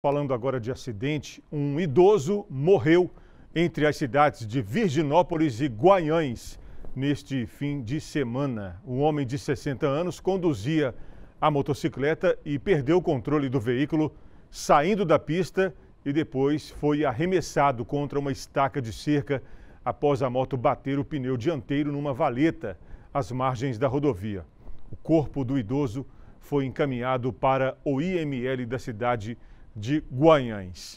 Falando agora de acidente, um idoso morreu entre as cidades de Virginópolis e Guaiães neste fim de semana. Um homem de 60 anos conduzia a motocicleta e perdeu o controle do veículo, saindo da pista e depois foi arremessado contra uma estaca de cerca após a moto bater o pneu dianteiro numa valeta às margens da rodovia. O corpo do idoso foi encaminhado para o IML da cidade de de Guanhães.